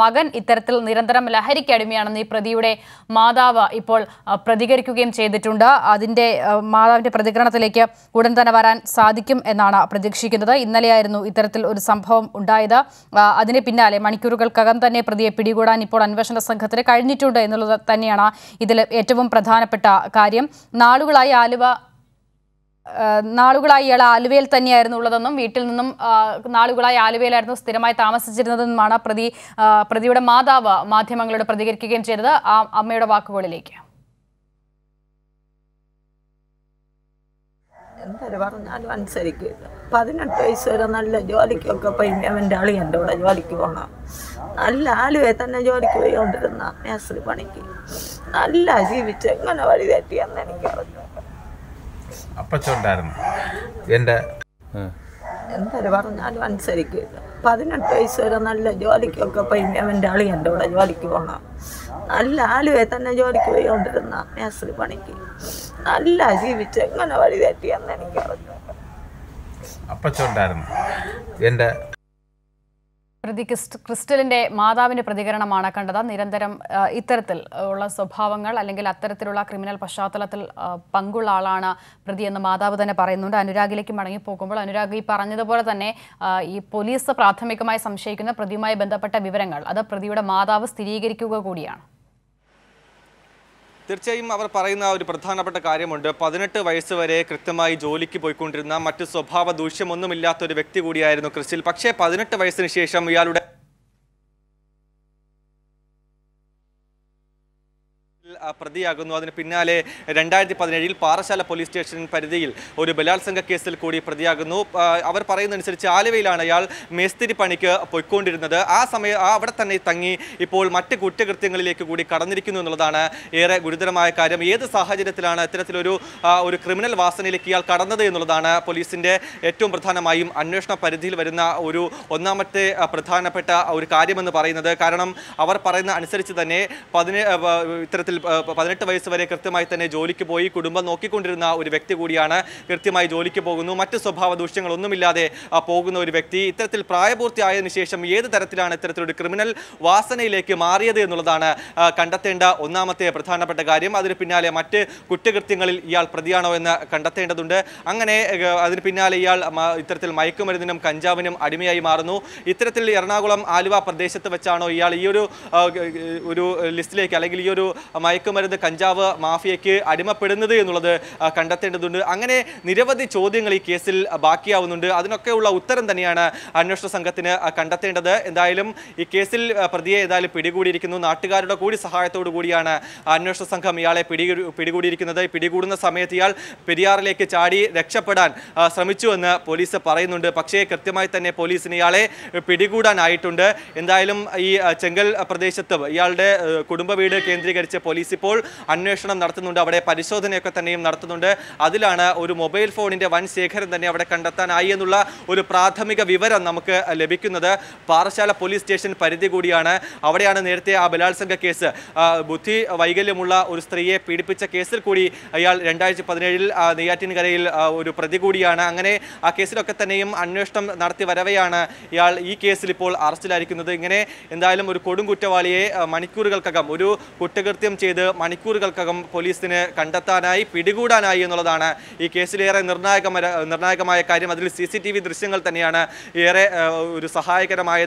മകൻ ഇത്തരത്തിൽ നിരന്തരം ലഹരിക്ക് അടിമയാണെന്ന് ഈ പ്രതിയുടെ മാതാവ് ഇപ്പോൾ പ്രതികരിക്കുകയും ചെയ്തിട്ടുണ്ട് അതിൻ്റെ മാതാവിൻ്റെ പ്രതികരണത്തിലേക്ക് ഉടൻ തന്നെ വരാൻ സാധിക്കും എന്നാണ് പ്രതീക്ഷിക്കുന്നത് ഇന്നലെയായിരുന്നു ഇത്തരത്തിൽ ഒരു സംഭവം ഉണ്ടായത് അതിന് പിന്നാലെ മണിക്കൂറുകൾക്കകം തന്നെ പ്രതിയെ പിടികൂടാൻ ഇപ്പോൾ അന്വേഷണ സംഘത്തിന് കഴിഞ്ഞിട്ടുണ്ട് എന്നുള്ളത് തന്നെയാണ് ഇതിൽ ഏറ്റവും പ്രധാനപ്പെട്ട കാര്യം നാളുകളായി ആലുവ നാളുകളായി ഇയാൾ ആലുവയിൽ തന്നെയായിരുന്നു ഉള്ളതെന്നും വീട്ടിൽ നിന്നും നാളുകളായി ആലുവയിലായിരുന്നു സ്ഥിരമായി താമസിച്ചിരുന്നതെന്നുമാണ് പ്രതി പ്രതിയുടെ മാതാവ് മാധ്യമങ്ങളോട് പ്രതികരിക്കുകയും ചെയ്തത് ആ അമ്മയുടെ വാക്കുകളിലേക്ക് എന്തൊരു പറഞ്ഞാലും അനുസരിക്കില്ല പതിനെട്ട് വയസ്സ് വരെ നല്ല ജോലിക്കൊക്കെ പോയി അവൻ്റെ ആളി എൻ്റെ കൂടെ ജോലിക്ക് പോകണം നല്ല ആലുവെ തന്നെ ജോലിക്ക് കൊണ്ടിരുന്ന മേസ്ത്രി പണിക്ക് നല്ല ജീവിച്ച് എങ്ങനെ വഴി തെറ്റിയെന്ന് അറിഞ്ഞു അപ്പച്ചോണ്ടായിരുന്നു എന്റെ എന്തായാലും പറഞ്ഞാലും അനുസരിക്കില്ല പതിനെട്ട് വയസ്സ് വരെ നല്ല ജോലിക്കൊക്കെ പോയി അവൻ്റെ ആളി എൻ്റെ കൂടെ ജോലിക്ക് പോകണം നല്ല ആലുവെ തന്നെ ജോലിക്ക് പോയിക്കൊണ്ടിരുന്ന മേസ്ത്രി പണിക്ക് നല്ല ജീവിച്ച് എങ്ങനെ വഴി തെറ്റിയെന്ന് എനിക്ക് അറിഞ്ഞു അപ്പച്ചോണ്ടായിരുന്നു എൻ്റെ പ്രതി ക്രിസ്റ്റലിന്റെ മാതാവിന്റെ പ്രതികരണമാണ് കണ്ടത് നിരന്തരം ഇത്തരത്തിൽ ഉള്ള സ്വഭാവങ്ങൾ അല്ലെങ്കിൽ അത്തരത്തിലുള്ള ക്രിമിനൽ പശ്ചാത്തലത്തിൽ പങ്കുള്ള ആളാണ് പ്രതി എന്ന് മാതാവ് തന്നെ പറയുന്നുണ്ട് അനുരാഗിലേക്ക് മടങ്ങിപ്പോകുമ്പോൾ അനുരാഗ് ഈ പറഞ്ഞതുപോലെ തന്നെ ഈ പോലീസ് പ്രാഥമികമായി സംശയിക്കുന്ന പ്രതിയുമായി ബന്ധപ്പെട്ട വിവരങ്ങൾ അത് പ്രതിയുടെ മാതാവ് സ്ഥിരീകരിക്കുക കൂടിയാണ് തീർച്ചയായും അവർ പറയുന്ന ഒരു പ്രധാനപ്പെട്ട കാര്യമുണ്ട് പതിനെട്ട് വയസ്സ് വരെ കൃത്യമായി ജോലിക്ക് പോയിക്കൊണ്ടിരുന്ന മറ്റ് സ്വഭാവ ദൂഷ്യമൊന്നുമില്ലാത്ത ഒരു വ്യക്തി കൂടിയായിരുന്നു ക്രിസ്റ്റിൽ പക്ഷേ പതിനെട്ട് വയസ്സിന് ശേഷം ഇയാളുടെ പ്രതിയാകുന്നു അതിന് പിന്നാലെ രണ്ടായിരത്തി പതിനേഴിൽ പാറശാല പോലീസ് സ്റ്റേഷൻ പരിധിയിൽ ഒരു ബലാത്സംഗ കേസിൽ കൂടി പ്രതിയാകുന്നു അവർ പറയുന്നതനുസരിച്ച് ആലുവയിലാണ് അയാൾ മേസ്തിരി പണിക്ക് പൊയ്ക്കൊണ്ടിരുന്നത് ആ സമയം ആ അവിടെ തന്നെ തങ്ങി ഇപ്പോൾ മറ്റ് കുറ്റകൃത്യങ്ങളിലേക്ക് കൂടി കടന്നിരിക്കുന്നു എന്നുള്ളതാണ് ഏറെ ഗുരുതരമായ കാര്യം ഏത് സാഹചര്യത്തിലാണ് ഇത്തരത്തിലൊരു ഒരു ക്രിമിനൽ വാസനയിലേക്ക് ഇയാൾ കടന്നത് എന്നുള്ളതാണ് പോലീസിൻ്റെ ഏറ്റവും പ്രധാനമായും അന്വേഷണ പരിധിയിൽ വരുന്ന ഒരു ഒന്നാമത്തെ പ്രധാനപ്പെട്ട ഒരു കാര്യമെന്ന് പറയുന്നത് കാരണം അവർ പറയുന്ന അനുസരിച്ച് തന്നെ പതിനേ ഇത്തരത്തിൽ പതിനെട്ട് വയസ്സ് വരെ കൃത്യമായി തന്നെ ജോലിക്ക് പോയി കുടുംബം നോക്കിക്കൊണ്ടിരുന്ന ഒരു വ്യക്തി കൂടിയാണ് കൃത്യമായി ജോലിക്ക് പോകുന്നു മറ്റ് സ്വഭാവ ദൂഷ്യങ്ങളൊന്നുമില്ലാതെ പോകുന്ന ഒരു വ്യക്തി ഇത്തരത്തിൽ പ്രായപൂർത്തിയായതിനു ശേഷം ഏത് തരത്തിലാണ് ഇത്തരത്തിലൊരു ക്രിമിനൽ വാസനയിലേക്ക് മാറിയത് എന്നുള്ളതാണ് കണ്ടെത്തേണ്ട ഒന്നാമത്തെ പ്രധാനപ്പെട്ട കാര്യം അതിന് പിന്നാലെ മറ്റ് കുറ്റകൃത്യങ്ങളിൽ ഇയാൾ പ്രതിയാണോ എന്ന് കണ്ടെത്തേണ്ടതുണ്ട് അങ്ങനെ അതിന് പിന്നാലെ ഇയാൾ ഇത്തരത്തിൽ മയക്കുമരുന്നിനും കഞ്ചാവിനും അടിമയായി മാറുന്നു ഇത്തരത്തിൽ എറണാകുളം ആലുവ പ്രദേശത്ത് വെച്ചാണോ ഇയാൾ ഈ ഒരു ഒരു ലിസ്റ്റിലേക്ക് അല്ലെങ്കിൽ ഈ ഒരു മയ മയക്കുമരുന്ന് കഞ്ചാവ് മാഫിയയ്ക്ക് അടിമപ്പെടുന്നത് എന്നുള്ളത് കണ്ടെത്തേണ്ടതുണ്ട് അങ്ങനെ നിരവധി ചോദ്യങ്ങൾ ഈ കേസിൽ ബാക്കിയാവുന്നുണ്ട് അതിനൊക്കെയുള്ള ഉത്തരം തന്നെയാണ് അന്വേഷണ സംഘത്തിന് കണ്ടെത്തേണ്ടത് എന്തായാലും ഈ കേസിൽ പ്രതിയെ ഏതായാലും പിടികൂടിയിരിക്കുന്നു നാട്ടുകാരുടെ കൂടി സഹായത്തോടു കൂടിയാണ് അന്വേഷണ സംഘം ഇയാളെ പിടി പിടികൂടിയിരിക്കുന്നത് പിടികൂടുന്ന സമയത്ത് ഇയാൾ പെരിയാറിലേക്ക് ചാടി രക്ഷപ്പെടാൻ ശ്രമിച്ചു എന്ന് പോലീസ് പറയുന്നുണ്ട് പക്ഷേ കൃത്യമായി തന്നെ പോലീസിന് ഇയാളെ പിടികൂടാനായിട്ടുണ്ട് എന്തായാലും ഈ ചെങ്കൽ പ്രദേശത്ത് ഇയാളുടെ കുടുംബ വീട് കേന്ദ്രീകരിച്ച് പോലീസ് പോലീസ് ഇപ്പോൾ അന്വേഷണം നടത്തുന്നുണ്ട് അവിടെ പരിശോധനയൊക്കെ തന്നെയും നടത്തുന്നുണ്ട് അതിലാണ് ഒരു മൊബൈൽ ഫോണിൻ്റെ വൻ ശേഖരം തന്നെ അവിടെ കണ്ടെത്താനായി എന്നുള്ള ഒരു പ്രാഥമിക വിവരം നമുക്ക് ലഭിക്കുന്നത് പാറശാല പോലീസ് സ്റ്റേഷൻ പരിധി കൂടിയാണ് അവിടെയാണ് നേരത്തെ ആ ബലാത്സംഗ കേസ് ബുദ്ധി വൈകല്യമുള്ള ഒരു സ്ത്രീയെ പീഡിപ്പിച്ച കേസിൽ കൂടി അയാൾ രണ്ടായിരത്തി പതിനേഴിൽ നെയ്യാറ്റിൻകരയിൽ ഒരു പ്രതി കൂടിയാണ് അങ്ങനെ ആ കേസിലൊക്കെ തന്നെയും അന്വേഷണം നടത്തി വരവെയാണ് ഇയാൾ ഈ കേസിൽ ഇപ്പോൾ അറസ്റ്റിലായിരിക്കുന്നത് ഇങ്ങനെ എന്തായാലും ഒരു കൊടും കുറ്റവാളിയെ മണിക്കൂറുകൾക്കകം ഒരു കുറ്റകൃത്യം ചെയ്ത് ഇത് മണിക്കൂറുകൾക്കകം പോലീസിന് കണ്ടെത്താനായി പിടികൂടാനായി എന്നുള്ളതാണ് ഈ കേസിലേറെ നിർണായകമായ നിർണായകമായ കാര്യം അതിൽ സി ദൃശ്യങ്ങൾ തന്നെയാണ് ഏറെ ഒരു സഹായകരമായത്